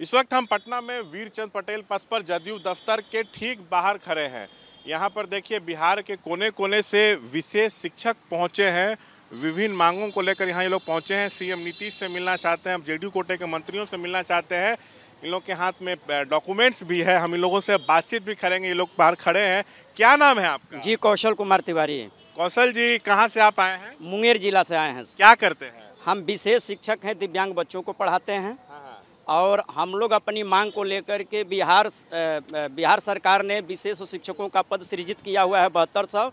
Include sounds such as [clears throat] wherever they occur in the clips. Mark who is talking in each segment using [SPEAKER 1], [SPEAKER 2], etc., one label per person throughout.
[SPEAKER 1] इस वक्त हम पटना में वीरचंद पटेल पथ पर जदयू दफ्तर के ठीक बाहर खड़े हैं यहाँ पर देखिए बिहार के कोने कोने से विशेष शिक्षक पहुँचे हैं विभिन्न मांगों को लेकर यहाँ ये लोग पहुँचे हैं सीएम नीतीश से मिलना चाहते हैं जेडीयू कोटे के मंत्रियों से मिलना चाहते हैं इन लोग के हाथ में डॉक्यूमेंट्स भी है हम इन लोगों से बातचीत भी करेंगे ये लोग बाहर खड़े हैं
[SPEAKER 2] क्या नाम है आपका जी कौशल कुमार तिवारी कौशल जी कहाँ से आप आए हैं मुंगेर जिला से आए हैं क्या करते हैं हम विशेष शिक्षक हैं दिव्यांग बच्चों को पढ़ाते हैं हाँ, हाँ। और हम लोग अपनी मांग को लेकर के बिहार बिहार सरकार ने विशेष शिक्षकों का पद सृजित किया हुआ है बहत्तर सौ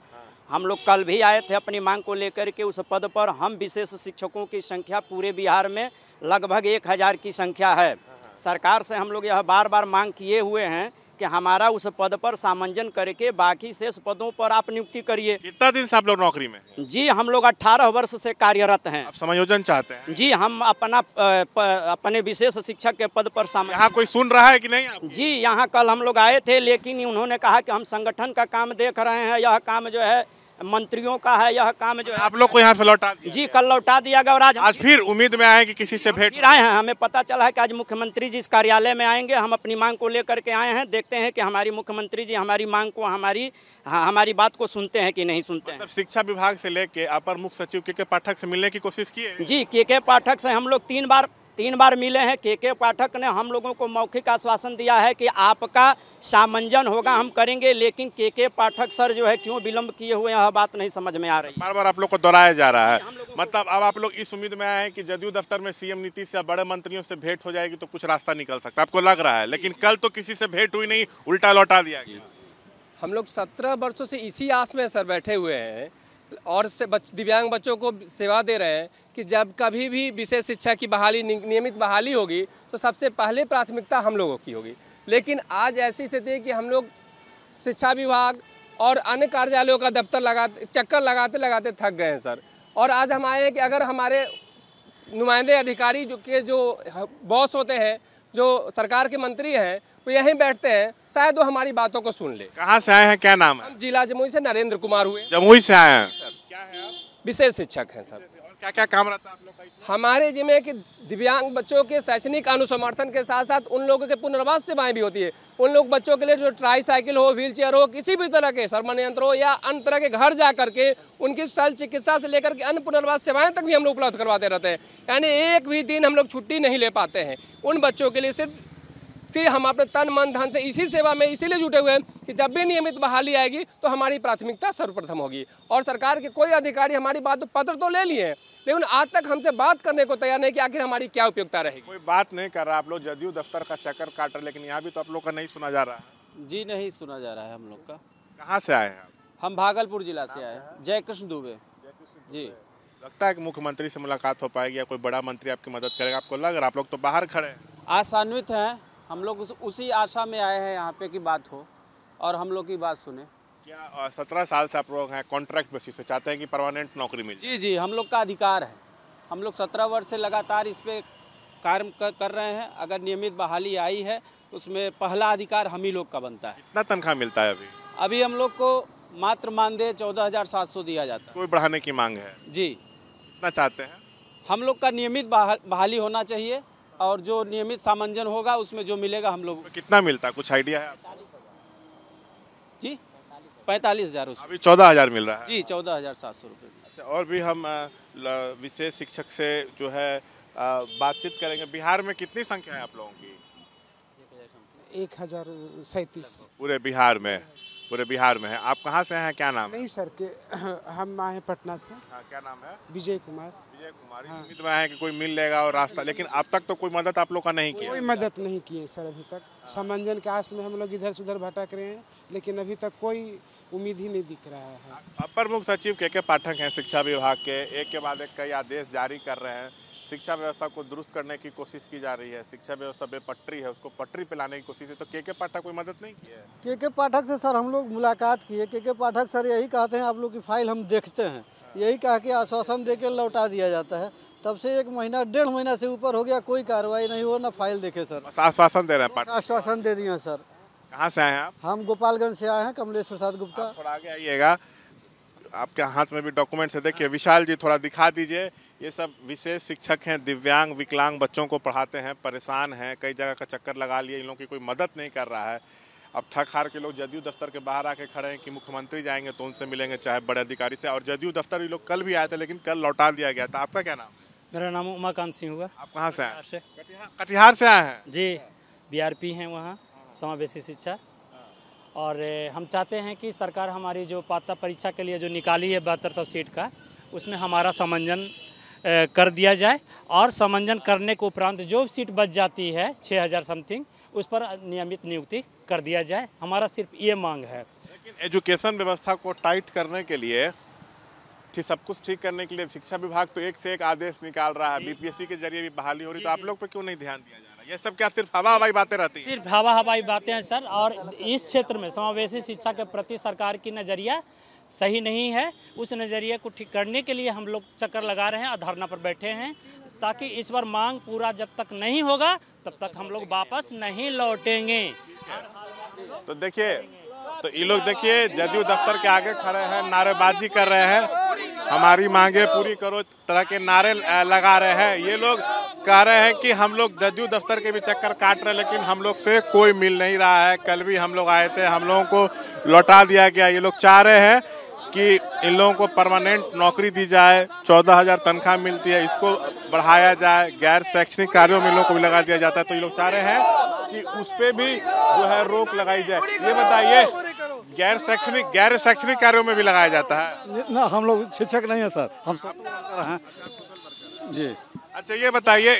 [SPEAKER 2] हम लोग कल भी आए थे अपनी मांग को लेकर के उस पद पर हम विशेष शिक्षकों की संख्या पूरे बिहार में लगभग एक हज़ार की संख्या है सरकार से हम लोग यह बार बार मांग किए हुए हैं कि हमारा उस पद पर सामंजन करके बाकी शेष पदों पर आप नियुक्ति करिए कितना दिन से आप लोग नौकरी में जी हम लोग अठारह वर्ष से कार्यरत हैं आप समायोजन चाहते हैं जी हम अपना प, अपने विशेष शिक्षक के पद पर सामने यहाँ कोई सुन रहा है कि नहीं आपकी? जी यहाँ कल हम लोग आए थे लेकिन उन्होंने कहा कि हम संगठन का काम देख रहे हैं यह काम जो है मंत्रियों का है यह काम जो आप लोग को यहाँ से लौटा जी कल लौटा दिया गया और आज आज फिर उम्मीद में आए कि किसी से भेंट आए हैं हमें पता चला है कि आज मुख्यमंत्री जी इस कार्यालय में आएंगे हम अपनी मांग को लेकर के आए हैं देखते हैं कि हमारी मुख्यमंत्री जी हमारी मांग को हमारी हाँ, हमारी बात को सुनते हैं कि नहीं सुनते मतलब शिक्षा विभाग से लेके अपर मुख्य सचिव के के पाठक से मिलने की कोशिश की जी के के पाठक से हम लोग तीन बार तीन बार मिले हैं के के पाठक ने हम लोगों को मौखिक आश्वासन दिया है कि आपका सामंजन होगा हम करेंगे लेकिन के के पाठक सर जो है क्यों विलंब किए हुए यह बात नहीं समझ में आ रही बार बार आप लोग को
[SPEAKER 1] दोहराया जा रहा है मतलब अब आप लोग इस उम्मीद में आए हैं कि जदयू दफ्तर में सीएम नीतीश से बड़े मंत्रियों से भेंट हो जाएगी तो कुछ रास्ता निकल सकता है आपको लग रहा है लेकिन कल तो किसी से भेंट हुई नहीं उल्टा लौटा दिया
[SPEAKER 3] हम लोग सत्रह वर्षों से इसी आस में सर बैठे हुए हैं और से बच, दिव्यांग बच्चों को सेवा दे रहे हैं कि जब कभी भी विशेष शिक्षा की बहाली नियमित बहाली होगी तो सबसे पहले प्राथमिकता हम लोगों की होगी लेकिन आज ऐसी स्थिति है कि हम लोग शिक्षा विभाग और अन्य कार्यालयों का दफ्तर लगाते चक्कर लगाते लगाते थक गए हैं सर और आज हम आए हैं कि अगर हमारे नुमाइंदे अधिकारी जो के जो बॉस होते हैं जो सरकार के मंत्री हैं वो यहीं बैठते हैं शायद वो हमारी बातों को सुन ले
[SPEAKER 1] कहाँ से आए हैं क्या नाम
[SPEAKER 3] है जिला जमुई से नरेंद्र कुमार हुए जमुई से आए हैं विशेष
[SPEAKER 1] शिक्षक हैं सर
[SPEAKER 3] क्या क्या काम रहता है आप लोग का हमारे जिम्मे कि दिव्यांग बच्चों के शैक्षणिक अनुसमर्थन के साथ साथ उन लोगों के पुनर्वास सेवाएं भी होती है उन लोग बच्चों के लिए जो ट्राई साइकिल हो व्हील चेयर हो किसी भी तरह के सरमन यंत्र हो या अन्य तरह के घर जा करके उनकी सल चिकित्सा से लेकर के अन्य पुनर्वास सेवाएं तक भी हम लोग उपलब्ध करवाते रहते हैं यानी एक भी दिन हम लोग छुट्टी नहीं ले पाते हैं उन बच्चों के लिए सिर्फ इसलिए हम अपने तन मन धन से इसी सेवा में इसीलिए जुटे हुए हैं कि जब भी नियमित बहाली आएगी तो हमारी प्राथमिकता सर्वप्रथम होगी और सरकार के कोई अधिकारी हमारी बात तो पत्र तो ले लिए हैं लेकिन आज तक हमसे बात करने को तैयार नहीं कि आखिर हमारी क्या उपयोगिता रहेगी कोई बात नहीं कर रहा आप लोग जदयू
[SPEAKER 1] दफ्तर का चक्कर काट रहे लेकिन यहाँ भी तो आप लोग का नहीं सुना जा रहा है जी नहीं सुना जा रहा है हम लोग का कहाँ से आए हैं हम भागलपुर जिला से आए हैं जय कृष्ण दुबे जी लगता है कि मुख्यमंत्री से मुलाकात हो पाएगी या कोई बड़ा मंत्री आपकी मदद करेगा आपको लग रहा आप लोग तो बाहर खड़े हैं
[SPEAKER 2] आसान्वित हैं हम लोग उस, उसी आशा में आए हैं यहाँ पे की बात हो और हम लोग की बात सुने क्या
[SPEAKER 1] सत्रह साल से आप लोग हैं कॉन्ट्रैक्ट बेसिस पे चाहते हैं कि परमानेंट नौकरी मिले
[SPEAKER 2] जी जी हम लोग का अधिकार है हम लोग सत्रह वर्ष से लगातार इस पर कार्य कर, कर रहे हैं अगर नियमित बहाली आई है तो उसमें पहला अधिकार हम ही लोग का बनता है कितना तनख्वाह मिलता है अभी अभी हम लोग को मात्र मानदेय चौदह हज़ार सात सौ दिया जाता है कोई बढ़ाने की मांग है जी कितना चाहते हैं हम लोग का नियमित बहाली होना चाहिए और जो नियमित सामंजन होगा उसमें जो मिलेगा हम लोग कितना मिलता है कुछ आइडिया है जी पैंतालीस हज़ार अभी
[SPEAKER 1] चौदह हज़ार मिल रहा है जी
[SPEAKER 2] चौदह हज़ार सात सौ रुपये अच्छा और भी हम
[SPEAKER 1] विशेष शिक्षक से जो है बातचीत करेंगे बिहार में कितनी संख्या है आप लोगों की एक हज़ार सैतीस पूरे बिहार में पूरे बिहार में है आप कहाँ से हैं क्या नाम नहीं सर के [clears throat] हम आए पटना से आ, हाँ, क्या नाम है विजय कुमार विजय कुमार हाँ। उम्मीद में है कि कोई मिल लेगा और रास्ता लेकिन अब तक तो कोई मदद आप लोग का नहीं किया कोई मदद नहीं किए सर अभी तक हाँ। समंजन के आस में हम लोग इधर से उधर भटक रहे हैं लेकिन अभी तक कोई उम्मीद ही नहीं दिख रहा है अपर मुख्य सचिव के के पाठक हैं शिक्षा विभाग के एक के बाद एक कई आदेश जारी कर रहे हैं शिक्षा व्यवस्था को दुरुस्त करने की कोशिश की जा रही है शिक्षा व्यवस्था बेपटरी है उसको पटरी पे लाने की कोशिश है तो के के पाठक कोई मदद नहीं की है
[SPEAKER 2] के के पाठक से सर हम लोग मुलाकात किए के के पाठक सर यही कहते हैं आप लोग की फाइल हम देखते हैं यही कहा कि आश्वासन दे के लौटा दिया जाता है तब से एक महीना डेढ़ महीना से ऊपर हो गया कोई कार्रवाई नहीं हुआ ना फाइल देखे सर
[SPEAKER 1] आश्वासन दे रहे हैं
[SPEAKER 2] आश्वासन दे दिए सर कहाँ से आए हैं आप हम गोपालगंज से आए हैं कमलेश प्रसाद गुप्ता थोड़ा
[SPEAKER 1] आगे आइएगा आपके हाथ में भी डॉक्यूमेंट्स है देखिए विशाल जी थोड़ा दिखा दीजिए ये सब विशेष शिक्षक हैं दिव्यांग विकलांग बच्चों को पढ़ाते हैं परेशान हैं कई जगह का चक्कर लगा लिए इन लोगों की कोई मदद नहीं कर रहा है अब थक हार के लोग जदयू दफ्तर के बाहर आके खड़े हैं कि मुख्यमंत्री जाएंगे तो उनसे मिलेंगे चाहे बड़े अधिकारी से और जदयू दफ्तर ये लोग कल भी आए थे लेकिन कल लौटा दिया गया
[SPEAKER 2] था आपका क्या नाम मेरा नाम उमाकांत सिंह हुआ आप कहाँ से आए कटिहार से आए हैं जी बीआरपी हैं वहाँ समावेशी शिक्षा और हम चाहते हैं कि सरकार हमारी जो पात्रता परीक्षा के लिए जो निकाली है बहत्तर सौ सीट का उसमें हमारा समंजन कर दिया जाए और समंजन करने के उपरांत जो सीट बच जाती है 6000 समथिंग उस पर नियमित नियुक्ति कर दिया जाए हमारा सिर्फ ये मांग है लेकिन
[SPEAKER 1] एजुकेशन व्यवस्था को टाइट करने के लिए ठीक सब कुछ ठीक करने के लिए शिक्षा विभाग तो एक से एक आदेश निकाल रहा है बीपीएससी के जरिए भी बहाली हो रही तो आप लोग पर क्यों नहीं ध्यान दिया जाए ये सब क्या सिर्फ हवा
[SPEAKER 2] हवाई बातें रहती है सिर्फ हवा हवाई बातें हैं सर और इस क्षेत्र में समावेशी शिक्षा के प्रति सरकार की नज़रिया सही नहीं है उस नज़रिए को ठीक करने के लिए हम लोग चक्कर लगा रहे हैं और धरना पर बैठे हैं ताकि इस बार मांग पूरा जब तक नहीं होगा तब तक हम लोग वापस नहीं लौटेंगे
[SPEAKER 1] तो देखिए तो ये लोग देखिए जदयू दफ्तर के आगे खड़े हैं नारेबाजी कर रहे हैं हमारी मांगे पूरी करो तरह के नारे लगा रहे हैं ये लोग कह रहे हैं कि हम लोग जदयू दफ्तर के भी चक्कर काट रहे हैं लेकिन हम लोग से कोई मिल नहीं रहा है कल भी हम लोग आए थे हम लोगों को लौटा दिया गया ये लोग चाह रहे हैं कि इन लोगों को परमानेंट नौकरी दी जाए चौदह हज़ार तनख्वाह मिलती है इसको बढ़ाया जाए गैर शैक्षणिक कार्यों में इन लोगों को भी लगा दिया जाता है तो ये लोग चाह रहे हैं कि उस पर भी जो है रोक लगाई जाए ये बताइए गैर शैक्षणिक गैर शैक्षणिक कार्यों में भी लगाया जाता
[SPEAKER 2] है ना हम लोग शिक्षक नहीं है सर हम
[SPEAKER 1] सब
[SPEAKER 2] जी
[SPEAKER 3] अच्छा ये बताइए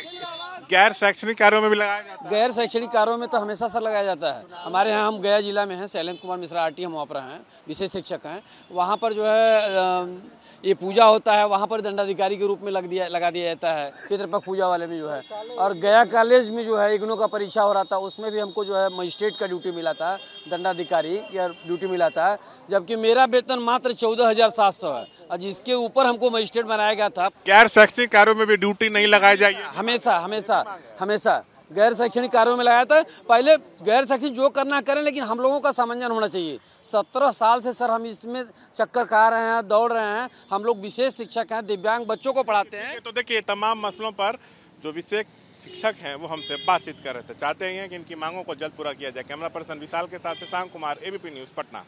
[SPEAKER 3] गैर शैक्षणिक कार्यों में भी लगाया जाता है गैर शैक्षणिक कार्यों में तो हमेशा सर लगाया जाता है हमारे यहाँ हम गया जिला में हैं शैलेंद्र कुमार मिश्रा आर हम वहाँ पर हैं विशेष शिक्षक हैं वहाँ पर जो है ये पूजा होता है वहाँ पर दंडाधिकारी के रूप में लग दिया लगा दिया जाता है पितृपक्ष पूजा वाले में जो है और गया कॉलेज में जो है इग्नो का परीक्षा हो रहा था उसमें भी हमको जो है मजिस्ट्रेट का ड्यूटी मिला था दंडाधिकारी या ड्यूटी मिला था जबकि मेरा वेतन मात्र चौदह हजार सात सौ है और जिसके ऊपर हमको मजिस्ट्रेट बनाया गया था गैर शैक्षणिक कार्यो में भी ड्यूटी नहीं लगाई जाएगी हमेशा हमेशा हमेशा गैर शैक्षणिक कार्यों में लगाया था पहले गैर शैक्षणिक जो करना करें लेकिन हम लोगों का समंजन होना चाहिए सत्रह साल से सर हम इसमें चक्कर खा रहे हैं दौड़ रहे हैं हम लोग विशेष शिक्षक हैं दिव्यांग बच्चों को पढ़ाते
[SPEAKER 1] हैं तो देखिए तमाम मसलों पर जो विशेष शिक्षक हैं वो हमसे बातचीत कर रहे थे चाहते हैं कि इनकी मांगों को जल्द पूरा किया जाए कैमरा पर्सन विशाल के साथ शशांक कुमार एबीपी न्यूज़ पटना